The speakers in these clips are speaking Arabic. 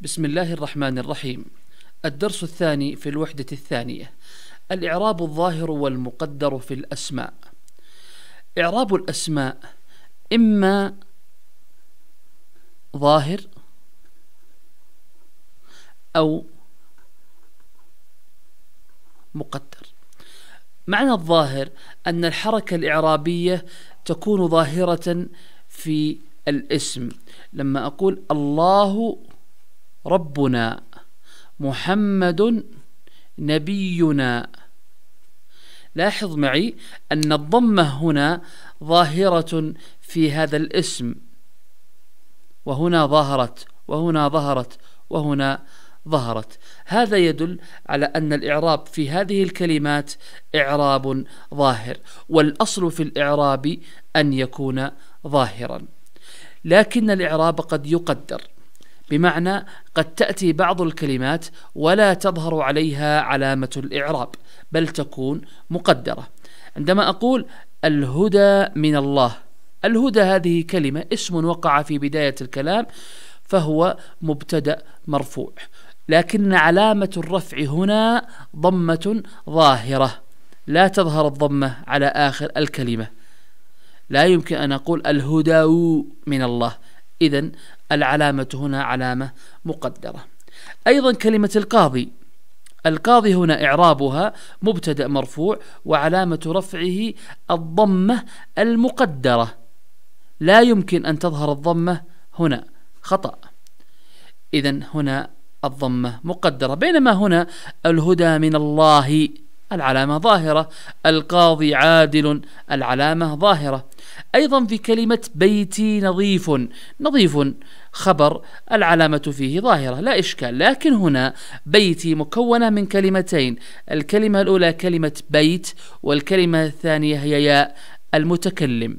بسم الله الرحمن الرحيم الدرس الثاني في الوحدة الثانية الإعراب الظاهر والمقدر في الأسماء إعراب الأسماء إما ظاهر أو مقدر معنى الظاهر أن الحركة الإعرابية تكون ظاهرة في الاسم لما أقول الله ربنا محمد نبينا لاحظ معي أن الضمة هنا ظاهرة في هذا الاسم وهنا ظهرت وهنا ظهرت وهنا ظهرت هذا يدل على أن الإعراب في هذه الكلمات إعراب ظاهر والأصل في الإعراب أن يكون ظاهرا لكن الإعراب قد يقدر بمعنى قد تأتي بعض الكلمات ولا تظهر عليها علامة الإعراب بل تكون مقدرة عندما أقول الهدى من الله الهدى هذه كلمة اسم وقع في بداية الكلام فهو مبتدأ مرفوع لكن علامة الرفع هنا ضمة ظاهرة لا تظهر الضمة على آخر الكلمة لا يمكن أن أقول الهدى من الله إذا العلامة هنا علامة مقدرة أيضا كلمة القاضي القاضي هنا إعرابها مبتدأ مرفوع وعلامة رفعه الضمة المقدرة لا يمكن أن تظهر الضمة هنا خطأ إذا هنا الضمة مقدرة بينما هنا الهدى من الله العلامة ظاهرة القاضي عادل العلامة ظاهرة أيضا في كلمة بيتي نظيف نظيف خبر العلامة فيه ظاهرة لا إشكال لكن هنا بيتي مكونة من كلمتين الكلمة الأولى كلمة بيت والكلمة الثانية هي ياء المتكلم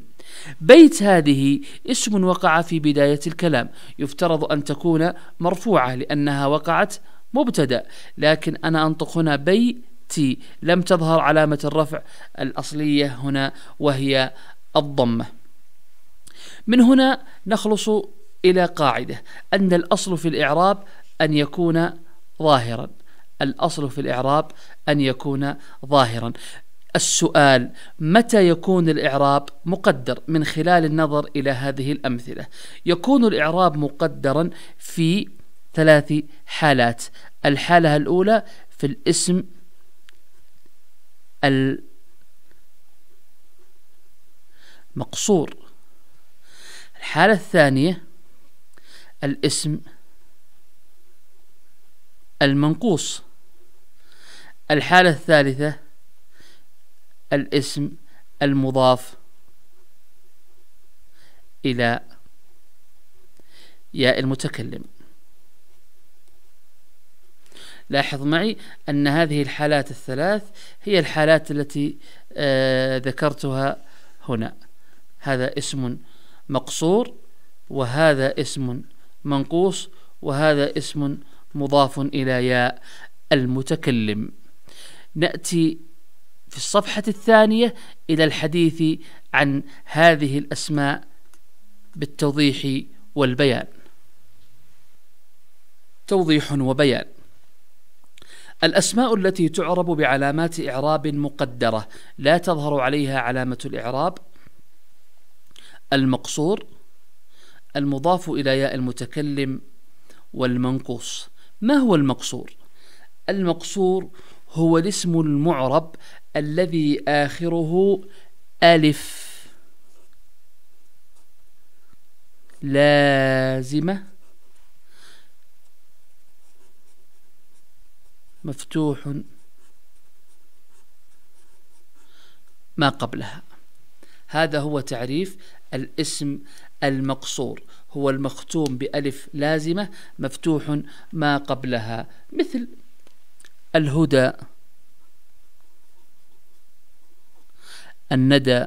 بيت هذه اسم وقع في بداية الكلام يفترض أن تكون مرفوعة لأنها وقعت مبتدأ لكن أنا أنطق هنا بيتي لم تظهر علامة الرفع الأصلية هنا وهي الضمة من هنا نخلص إلى قاعدة أن الأصل في الإعراب أن يكون ظاهرا الأصل في الإعراب أن يكون ظاهرا السؤال متى يكون الإعراب مقدر من خلال النظر إلى هذه الأمثلة يكون الإعراب مقدرا في ثلاث حالات الحالة الأولى في الاسم المقصور الحالة الثانية الاسم المنقوص الحالة الثالثة الاسم المضاف إلى ياء المتكلم لاحظ معي أن هذه الحالات الثلاث هي الحالات التي آه، ذكرتها هنا هذا اسم مقصور وهذا اسم منقوص وهذا اسم مضاف إلى ياء المتكلم نأتي في الصفحة الثانية إلى الحديث عن هذه الأسماء بالتوضيح والبيان توضيح وبيان الأسماء التي تعرب بعلامات إعراب مقدرة لا تظهر عليها علامة الإعراب المقصور المضاف إلى ياء المتكلم والمنقوص ما هو المقصور؟ المقصور هو الاسم المعرب الذي آخره ألف لازمة مفتوح ما قبلها هذا هو تعريف الاسم المقصور هو المختوم بألف لازمة مفتوح ما قبلها مثل الهدى الندى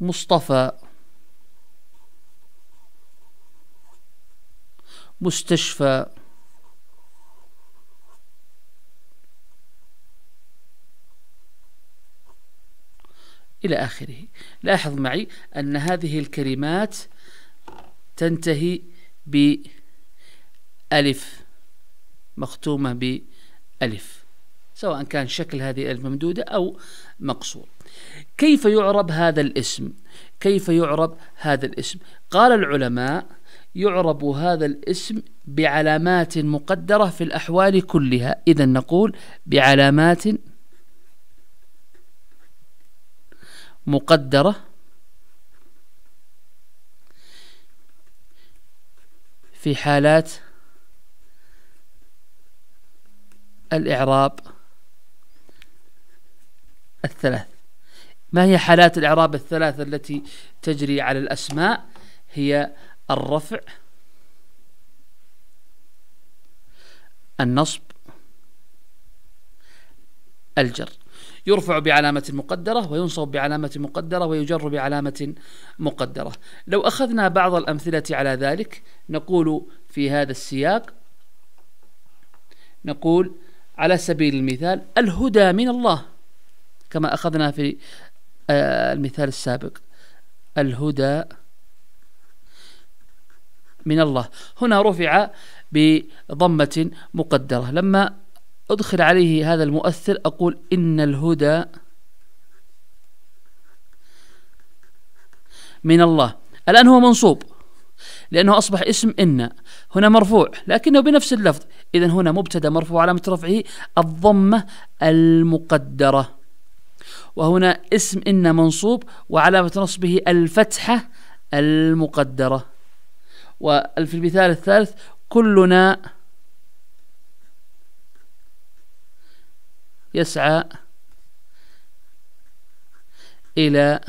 مصطفى مستشفى إلى آخره لاحظ معي أن هذه الكلمات تنتهي بألف مختومة بألف سواء كان شكل هذه الممدودة أو مقصور كيف يعرب هذا الاسم كيف يعرب هذا الاسم قال العلماء يعرب هذا الاسم بعلامات مقدرة في الأحوال كلها إذا نقول بعلامات مقدرة في حالات الإعراب الثلاث ما هي حالات الإعراب الثلاثة التي تجري على الأسماء هي الرفع النصب الجر يرفع بعلامة مقدرة وينصب بعلامة مقدرة ويجر بعلامة مقدرة لو أخذنا بعض الأمثلة على ذلك نقول في هذا السياق نقول على سبيل المثال الهدى من الله كما أخذنا في آه، المثال السابق الهدى من الله هنا رفع بضمة مقدرة لما أدخل عليه هذا المؤثر أقول إن الهدى من الله الآن هو منصوب لأنه أصبح اسم إن هنا مرفوع لكنه بنفس اللفظ إذا هنا مبتدأ مرفوع علامة رفعه الضمة المقدرة وهنا اسم إن منصوب وعلامة نصبه الفتحة المقدرة وفي المثال الثالث كلنا يسعى إلى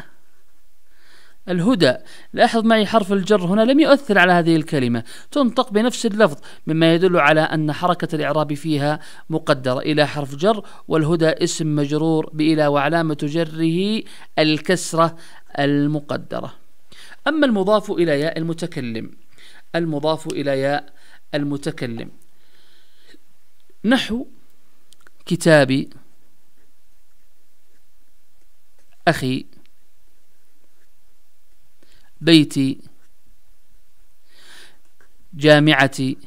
الهدى لاحظ معي حرف الجر هنا لم يؤثر على هذه الكلمة تنطق بنفس اللفظ مما يدل على أن حركة الإعراب فيها مقدرة إلى حرف جر والهدى اسم مجرور بإلى وعلامة جره الكسرة المقدرة أما المضاف إلى ياء المتكلم المضاف إلى ياء المتكلم نحو كتابي أخي بيتي جامعتي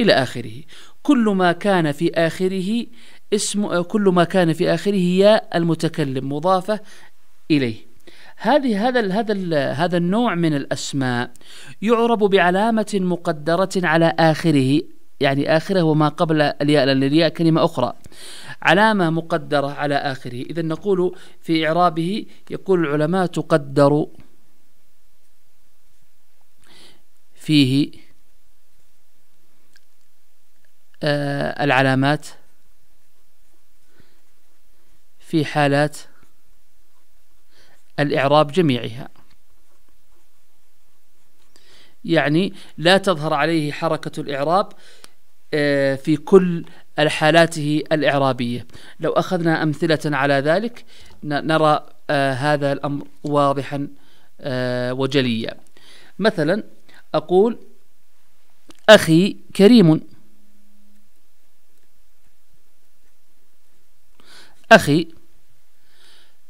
إلى آخره كل ما كان في آخره اسم كل ما كان في آخره يا المتكلم مضافة إليه هذه هذا هذا هذا النوع من الأسماء يعرب بعلامة مقدرة على آخره يعني آخره وما قبل الياء لأن الياء كلمة أخرى علامة مقدرة على آخره إذا نقول في إعرابه يقول العلماء تقدر فيه آه، العلامات في حالات الإعراب جميعها يعني لا تظهر عليه حركة الإعراب آه، في كل حالاته الإعرابية لو أخذنا أمثلة على ذلك نرى آه، هذا الأمر واضحا آه، وجليا مثلا أقول أخي كريم أخي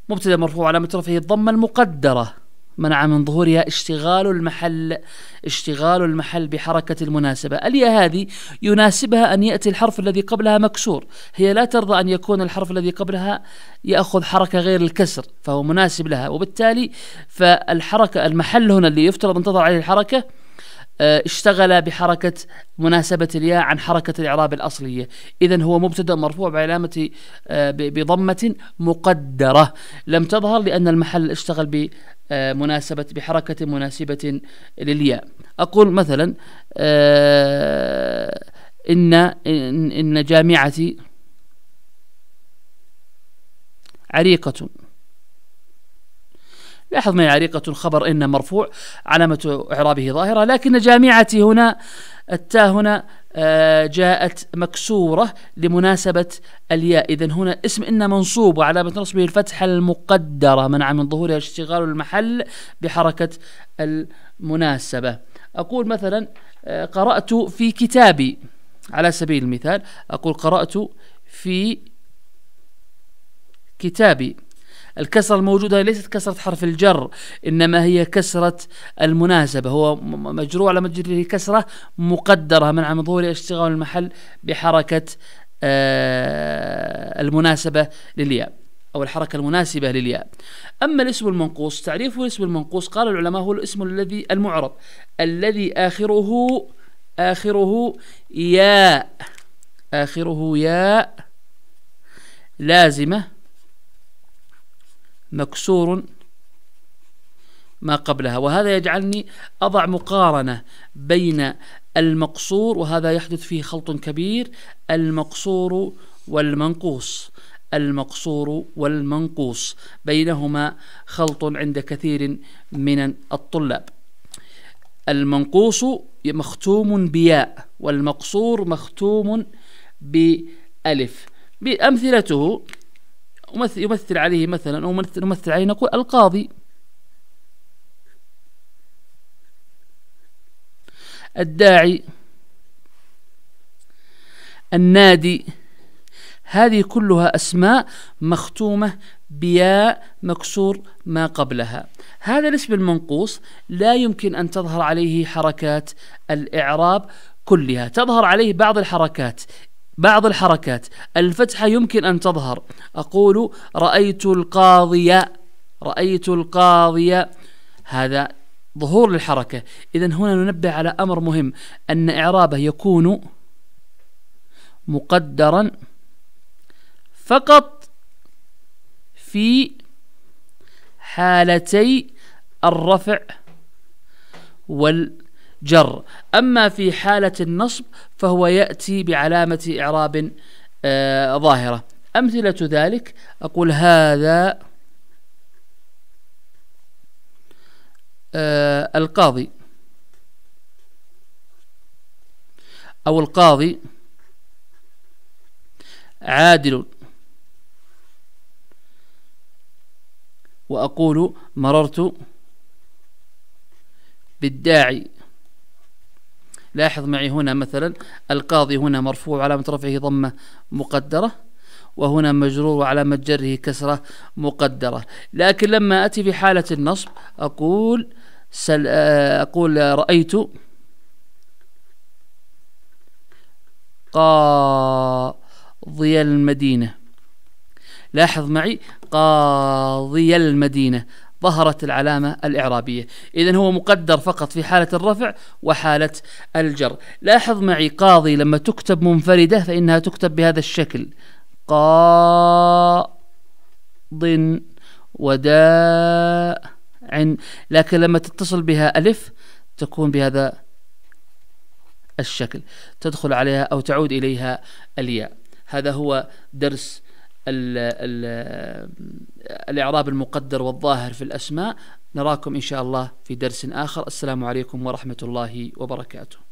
مبتدا مرفوع على رفعه الضمة المقدرة منع من ظهورها اشتغال المحل اشتغال المحل بحركة المناسبة الياء هذه يناسبها أن يأتي الحرف الذي قبلها مكسور هي لا ترضى أن يكون الحرف الذي قبلها يأخذ حركة غير الكسر فهو مناسب لها وبالتالي فالحركة المحل هنا اللي يفترض أن تظهر عليه الحركة آه، اشتغل بحركة مناسبة الياء عن حركة الإعراب الأصلية إذا هو مبتدأ مرفوع بعلامة آه، بضمة مقدرة لم تظهر لأن المحل اشتغل بمناسبة بحركة مناسبة للياء أقول مثلا آه، إن إن جامعتي عريقة لاحظ معي عريقة خبر إن مرفوع علامة إعرابه ظاهرة لكن جامعتي هنا التاء هنا آه، جاءت مكسورة لمناسبة الياء إذا هنا اسم إن منصوب وعلامة نصبه الفتحة المقدرة منع من ظهورها اشتغال المحل بحركة المناسبة أقول مثلا آه، قرأت في كتابي على سبيل المثال أقول قرأت في كتابي الكسرة الموجودة ليست كسرة حرف الجر إنما هي كسرة المناسبة هو مجروع على مجرور كسرة مقدرة منع من ظهور اشتغال المحل بحركة آه المناسبة للياء أو الحركة المناسبة للياء أما الاسم المنقوص تعريف الاسم المنقوص قال العلماء هو الاسم الذي المعرب الذي آخره آخره ياء آخره ياء لازمة مكسور ما قبلها وهذا يجعلني أضع مقارنة بين المقصور وهذا يحدث فيه خلط كبير المقصور والمنقوص المقصور والمنقوص بينهما خلط عند كثير من الطلاب المنقوص مختوم بياء والمقصور مختوم بألف بأمثلته يمثل عليه مثلا أو نمثل عليه نقول القاضي الداعي النادي هذه كلها أسماء مختومة بياء مكسور ما قبلها هذا الاسم المنقوص لا يمكن أن تظهر عليه حركات الإعراب كلها تظهر عليه بعض الحركات بعض الحركات الفتحة يمكن أن تظهر أقول رأيت القاضية رأيت القاضية هذا ظهور للحركة إذا هنا ننبه على أمر مهم أن إعرابه يكون مقدرا فقط في حالتي الرفع والرفع جر أما في حالة النصب فهو يأتي بعلامة إعراب آه، ظاهرة أمثلة ذلك أقول هذا آه، القاضي أو القاضي عادل وأقول مررت بالداعي لاحظ معي هنا مثلا القاضي هنا مرفوع علامة رفعه ضمة مقدرة وهنا مجرور وعلامة جره كسرة مقدرة لكن لما أتي في حالة النصب أقول سل آه، أقول رأيت قاضي المدينة لاحظ معي قاضي المدينة ظهرت العلامة الإعرابية إذا هو مقدر فقط في حالة الرفع وحالة الجر لاحظ معي قاضي لما تكتب منفردة فإنها تكتب بهذا الشكل قاض وداء عن لكن لما تتصل بها ألف تكون بهذا الشكل تدخل عليها أو تعود إليها الياء هذا هو درس الـ الـ الإعراب المقدر والظاهر في الأسماء نراكم إن شاء الله في درس آخر السلام عليكم ورحمة الله وبركاته